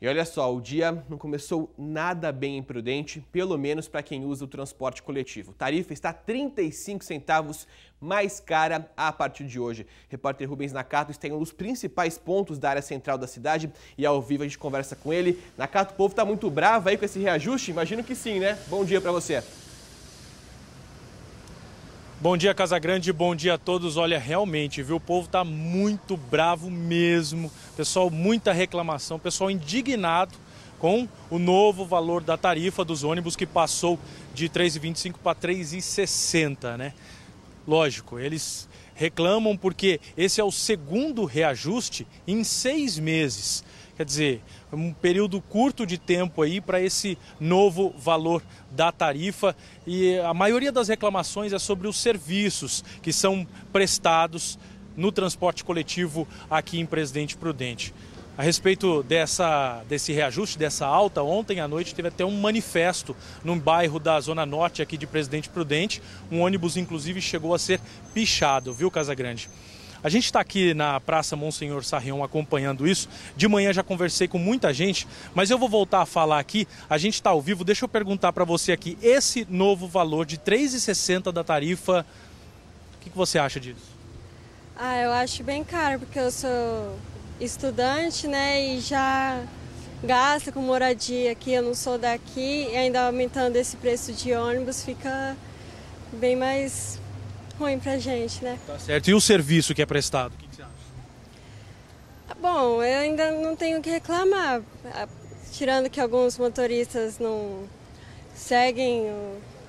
E olha só, o dia não começou nada bem imprudente, pelo menos para quem usa o transporte coletivo. Tarifa está 35 centavos mais cara a partir de hoje. Repórter Rubens Nakato está em um dos principais pontos da área central da cidade e ao vivo a gente conversa com ele. Nakato, o povo está muito bravo aí com esse reajuste? Imagino que sim, né? Bom dia para você. Bom dia, Casa Grande, bom dia a todos. Olha, realmente, viu, o povo tá muito bravo mesmo. Pessoal, muita reclamação, pessoal indignado com o novo valor da tarifa dos ônibus que passou de 3,25 para 3,60, né? Lógico, eles reclamam porque esse é o segundo reajuste em seis meses. Quer dizer, um período curto de tempo aí para esse novo valor da tarifa e a maioria das reclamações é sobre os serviços que são prestados no transporte coletivo aqui em Presidente Prudente. A respeito dessa, desse reajuste, dessa alta, ontem à noite teve até um manifesto num bairro da Zona Norte aqui de Presidente Prudente. Um ônibus, inclusive, chegou a ser pichado, viu, Casa Grande? A gente está aqui na Praça Monsenhor Sarrião acompanhando isso. De manhã já conversei com muita gente, mas eu vou voltar a falar aqui. A gente está ao vivo. Deixa eu perguntar para você aqui esse novo valor de 3,60 da tarifa. O que, que você acha disso? Ah, eu acho bem caro porque eu sou estudante, né, e já gasta com moradia aqui, eu não sou daqui, e ainda aumentando esse preço de ônibus fica bem mais ruim pra gente, né? Tá certo. E o serviço que é prestado, o que, que você acha? Ah, bom, eu ainda não tenho o que reclamar. Ah, tirando que alguns motoristas não seguem,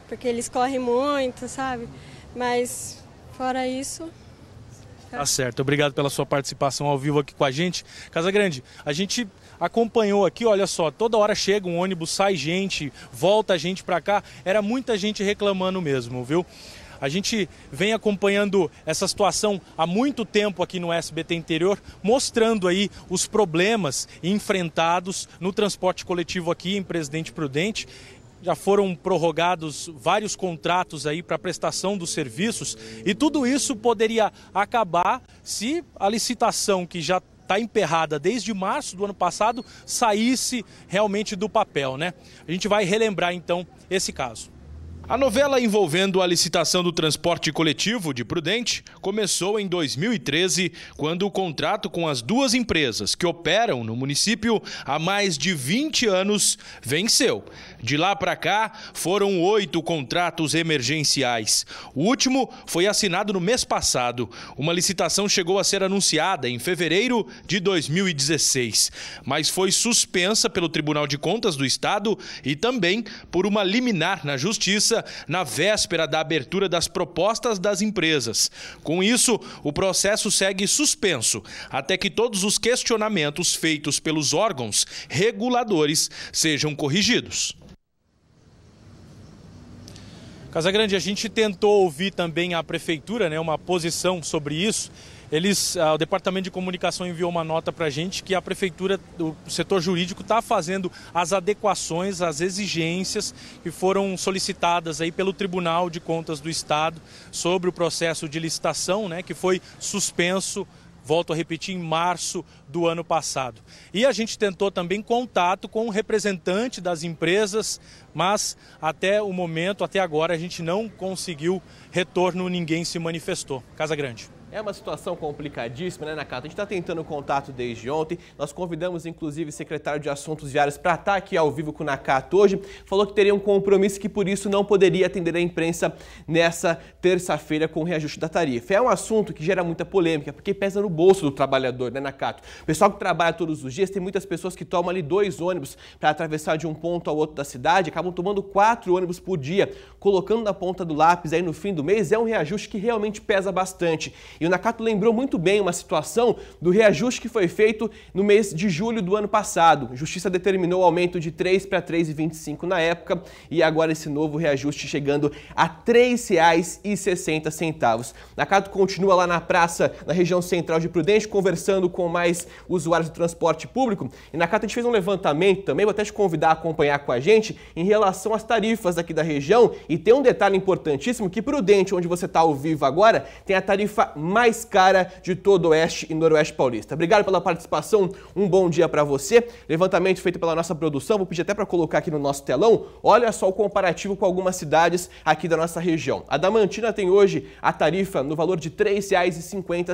porque eles correm muito, sabe? Mas fora isso. Tá certo. Obrigado pela sua participação ao vivo aqui com a gente. Casa Grande, a gente acompanhou aqui, olha só, toda hora chega um ônibus, sai gente, volta gente para cá. Era muita gente reclamando mesmo, viu? A gente vem acompanhando essa situação há muito tempo aqui no SBT Interior, mostrando aí os problemas enfrentados no transporte coletivo aqui em Presidente Prudente já foram prorrogados vários contratos aí para prestação dos serviços e tudo isso poderia acabar se a licitação que já está emperrada desde março do ano passado saísse realmente do papel, né? A gente vai relembrar então esse caso. A novela envolvendo a licitação do transporte coletivo de Prudente começou em 2013, quando o contrato com as duas empresas que operam no município há mais de 20 anos venceu. De lá para cá, foram oito contratos emergenciais. O último foi assinado no mês passado. Uma licitação chegou a ser anunciada em fevereiro de 2016, mas foi suspensa pelo Tribunal de Contas do Estado e também por uma liminar na Justiça na véspera da abertura das propostas das empresas. Com isso, o processo segue suspenso até que todos os questionamentos feitos pelos órgãos reguladores sejam corrigidos. Casagrande, a gente tentou ouvir também a prefeitura, né, uma posição sobre isso eles, ah, o Departamento de Comunicação enviou uma nota para a gente que a Prefeitura, o setor jurídico, está fazendo as adequações, as exigências que foram solicitadas aí pelo Tribunal de Contas do Estado sobre o processo de licitação, né, que foi suspenso volto a repetir, em março do ano passado. E a gente tentou também contato com o um representante das empresas, mas até o momento, até agora, a gente não conseguiu retorno, ninguém se manifestou. Casa Grande. É uma situação complicadíssima, né, Nakata? A gente está tentando contato desde ontem. Nós convidamos, inclusive, o secretário de Assuntos Viários para estar tá aqui ao vivo com o Nakata hoje. Falou que teria um compromisso que, por isso, não poderia atender a imprensa nessa terça-feira com o reajuste da tarifa. É um assunto que gera muita polêmica, porque pesa no bolso do trabalhador, né, Nakata? O pessoal que trabalha todos os dias, tem muitas pessoas que tomam ali dois ônibus para atravessar de um ponto ao outro da cidade, acabam tomando quatro ônibus por dia, colocando na ponta do lápis aí no fim do mês. É um reajuste que realmente pesa bastante. E o Nakato lembrou muito bem uma situação do reajuste que foi feito no mês de julho do ano passado. A Justiça determinou o aumento de 3 para 3,25 na época e agora esse novo reajuste chegando a R$ 3,60. Nakato continua lá na praça, na região central de Prudente, conversando com mais usuários do transporte público. E Nakato a gente fez um levantamento também, vou até te convidar a acompanhar com a gente em relação às tarifas aqui da região. E tem um detalhe importantíssimo que Prudente, onde você está ao vivo agora, tem a tarifa mais cara de todo o Oeste e Noroeste Paulista. Obrigado pela participação, um bom dia para você. Levantamento feito pela nossa produção, vou pedir até para colocar aqui no nosso telão. Olha só o comparativo com algumas cidades aqui da nossa região. A Damantina tem hoje a tarifa no valor de R$ 3,50.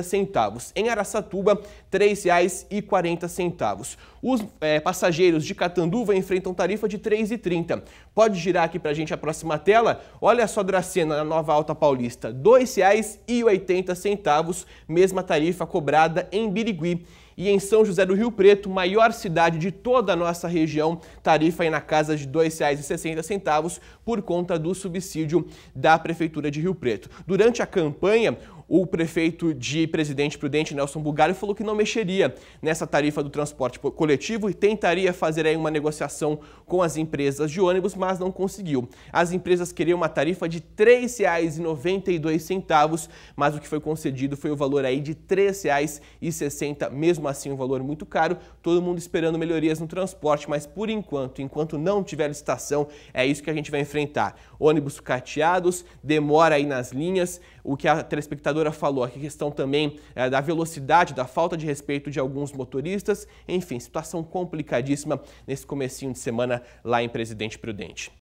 Em Araçatuba, R$ 3,40. Os é, passageiros de Catanduva enfrentam tarifa de R$ 3,30. Pode girar aqui para a gente a próxima tela. Olha só Dracena, na Nova Alta Paulista, R$ 2,80 centavos, mesma tarifa cobrada em Birigui. E em São José do Rio Preto, maior cidade de toda a nossa região, tarifa aí na casa de R$ 2,60 por conta do subsídio da Prefeitura de Rio Preto. Durante a campanha, o prefeito de Presidente Prudente, Nelson Bugalho, falou que não mexeria nessa tarifa do transporte coletivo e tentaria fazer aí uma negociação com as empresas de ônibus, mas não conseguiu. As empresas queriam uma tarifa de R$ 3,92, mas o que foi concedido foi o valor aí de R$ 3,60, mesmo assim um valor muito caro. Todo mundo esperando melhorias no transporte, mas por enquanto, enquanto não tiver licitação, é isso que a gente vai enfrentar. Ônibus cateados, demora aí nas linhas, o que a telespectadora senadora falou, aqui, questão também é, da velocidade, da falta de respeito de alguns motoristas, enfim, situação complicadíssima nesse comecinho de semana lá em Presidente Prudente.